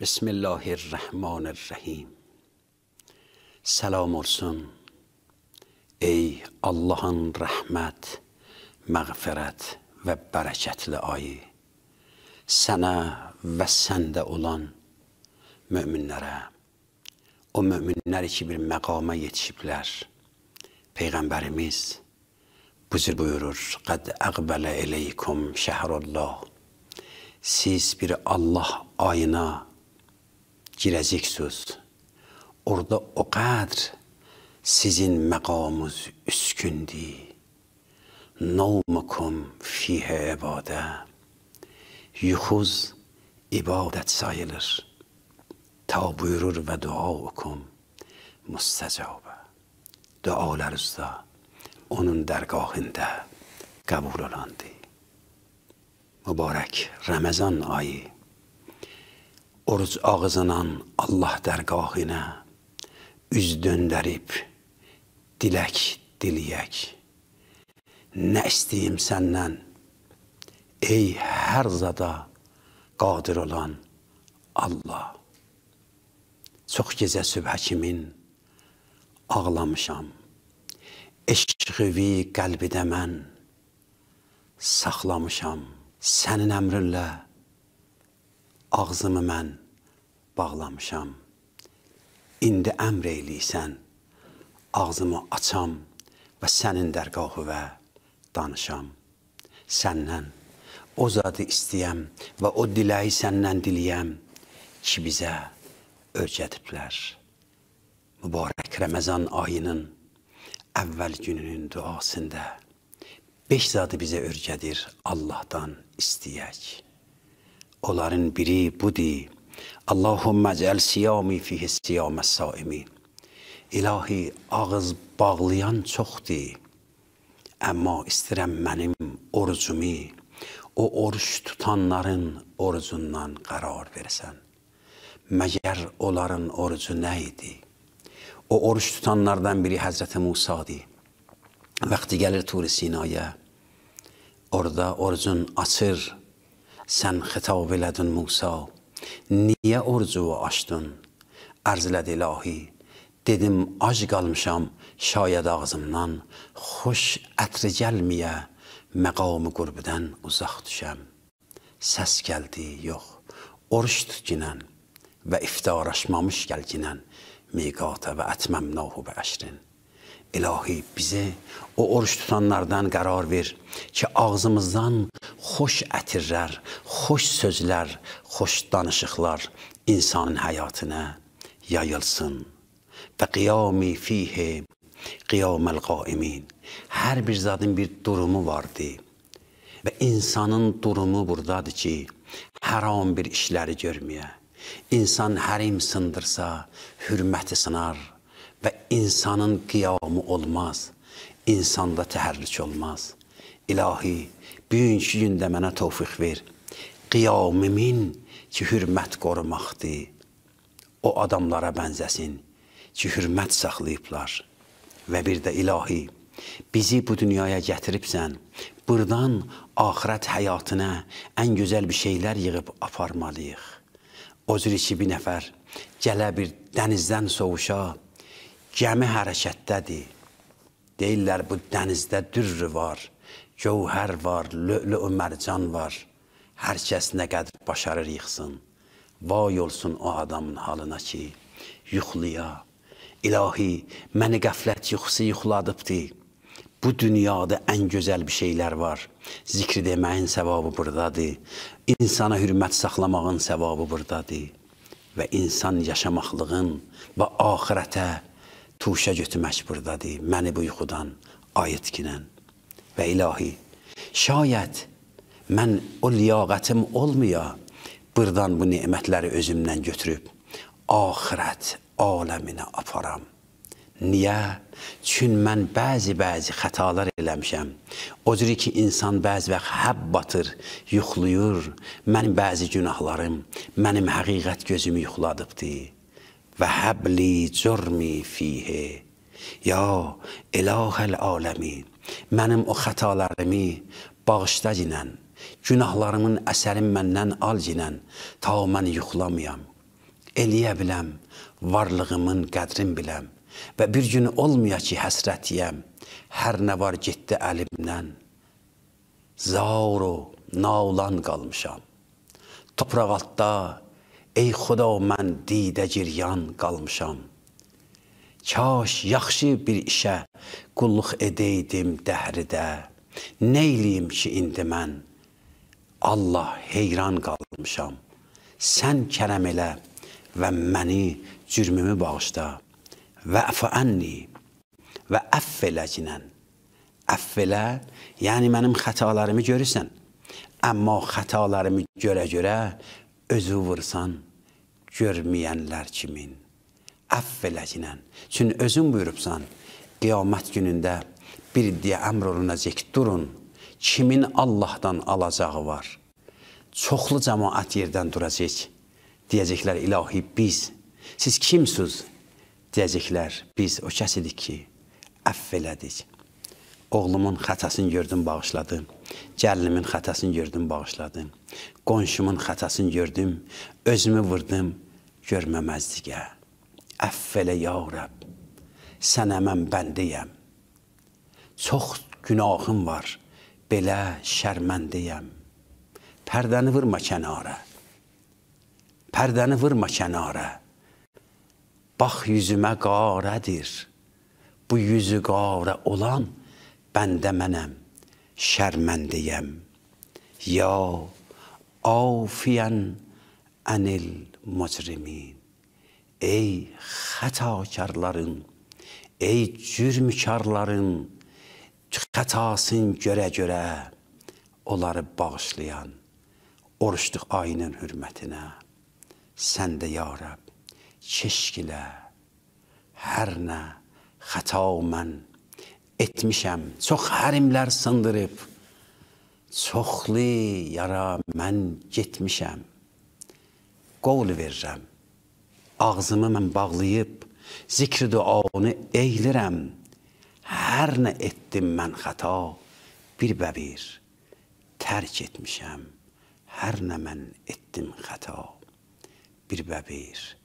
Bism Bismillahirrahmanirrahim. Salam olsun. Ey Allahın rəhmət, məğfirət və bərəkətli ayı. Sənə və səndə olan möminlərə, o möminlər ki, bir məqama yetişiblər. Peyğəmbərimiz buzir buyurur, qəd əqbələ eləykum şəhrullah. Siz bir Allah ayına girəcək söz. Orada o qədər sizin məqamınız üskündür. Nolmukum fihə əbadə. Yuxuz ibadət sayılır. Ta buyurur və dua okum müstəcabə. Dualarınızda onun dərgahında qəbul olandı. Mübarək Ramazan ayı oruc ağızından Allah dərgahına üz döndərib dilək diləyək. Nə istəyim səndən, ey hər zada qadir olan Allah. Çox gecə sübhə kimin ağlamışam. Eşqivi qəlbidə mən saxlamışam. Sənin əmrinlə ağzımı mən bağlamışam. İndi əmr eləyirsən, ağzımı açam və sənin dərqahı və danışam. Səndən o zadı istəyəm və o diləyi səndən diliyəm ki, bizə öyrədiblər. Mübarək Ramazan ayının əvvəl gününün duasında beş zadı bizə öyrədir Allahdan istəyək. Onların biri budur. Allahumma cəl siyami fihi siyamə saimi. İlahi, ağız bağlayan çoxdur. Amma istəyirəm mənim orucumu, o oruç tutanların orucundan qərar versən. Məgər onların orucu nə idi? O oruç tutanlardan biri Həzrəti Musadır. Vaxtı gəlir Turi Sinaya, orada orucun açır, sən xitab elədin Musa, niyə orcuvu açdın? Ərz elədi ilahi, dedim ac qalmışam, şayad ağzımdan, xoş ətri gəlməyə, məqamı qurbudən uzaq düşəm. Səs gəldi, yox, oruç tutginən və iftaraşmamış gəlginən, miqata və ətməmnahu və əşrin. İlahi bizə o oruç tutanlardan qərar ver ki, ağzımızdan xoş ətirlər, xoş sözlər, xoş danışıqlar insanın həyatına yayılsın. Və qiyami fihi qiyaməl qaimin. Hər bir zadın bir durumu vardı. Və insanın durumu burdadır ki, haram bir işləri görməyə. İnsan hərim sındırsa, hürməti sınar və insanın qiyamı olmaz, insanda təhərrüç olmaz. İlahi, bugünkü gündə mənə tovfiq ver. Qiyamimin ki, hürmət qorumaqdır, o adamlara bənzəsin ki, hürmət saxlayıblar. Və bir də ilahi, bizi bu dünyaya gətiribsən, burdan axirət həyatına ən gözəl bir şeylər yığıb aparmalıyıq. O cür ki, bir nəfər gələ bir dənizdən soğuşa, gəmi hərəkətdədir. Deyirlər bu dənizdə dürrü var, gövhər var, lü'lü mərcan var. Hər kəs nə qədər başarır yıxsın. Vay olsun o adamın halına ki, yuxlaya. İlahi, məni qəflət yuxusu yuxladıbdır. Bu dünyada ən gözəl bir şeylər var. Zikr deməyin səvabı burdadır. İnsana hürmət saxlamağın səvabı burdadır. Və insan yaşamaqlığın və axirətə Tuşa götürmək burdadır məni bu yuxudan ayıtkinən. Və ilahi, şayət mən o liyaqətim olmaya burdan bu nemətləri özümdən götürüb axirət aləminə aparam. Niyə? Çün mən bəzi-bəzi xətalar eləmişəm. O cür ki, insan bəzi vaxt həb batır, yuxluyur. Mənim bəzi günahlarım, mənim həqiqət gözümü yuxladıbdır. و حبلی جرمی fihi Ya ilahəl aləmi, mənim o xətalarımı bağışda cinən, günahlarımın əsərin məndən al cinən, ta mən yuxlamayam. Eləyə biləm, varlığımın qədrin biləm və bir gün olmaya ki, həsrət yiyəm, hər nə var getdi əlimdən. Zauro, naulan qalmışam. Topraq altda ey Xuda, mən didə giryan qalmışam. Kaş yaxşı bir işə qulluq edəydim dəhridə. Neyliyim ki indi mən? Allah heyran qalmışam. Sən kərəm elə və məni cürmümü bağışla. Və əfə ənni və əff elə cinən. Əff elə, yəni mənim xətalarımı görürsən. Amma xətalarımı görə-görə özü vursan, görməyənlər kimin. Əff elə ginən. Çün özün buyurubsan, qiyamət günündə bir deyə əmr olunacaq, durun, kimin Allahdan alacağı var. Çoxlu cəmaət yerdən duracaq, deyəcəklər, ilahi, biz, siz kimsiniz? Deyəcəklər, biz o kəs idik ki, əff elədik. Oğlumun xətəsini gördüm, bağışladı. Gəlinimin xətəsini gördüm, bağışladı. Qonşumun xətəsini gördüm, özümü vurdum görməməzliyə. Əff elə ya Rəbb. Sənə mən bəndəyəm. Çox günahım var. Belə şərməndəyəm. Pərdəni vurma kənara. Pərdəni vurma kənara. Bax yüzümə qaradır. Bu yüzü qara olan bəndə mənəm, şərməndəyəm. Ya afiyən ənil mücrimin. Ey xətakarların, ey cürmkarların xətasın görə-görə onları bağışlayan oruçluq ayının hürmətinə sən də ya Rəbb keşkilə hər nə xəta mən etmişəm. Çox hərimlər sındırıb, çoxlu yara mən getmişəm. Qovlu verirəm, ağzımı mən bağlayıb, zikri duanı eylirəm. Hər nə etdim mən xəta, bir bəbir tərk etmişəm. Hər nə mən etdim xəta, bir bəbir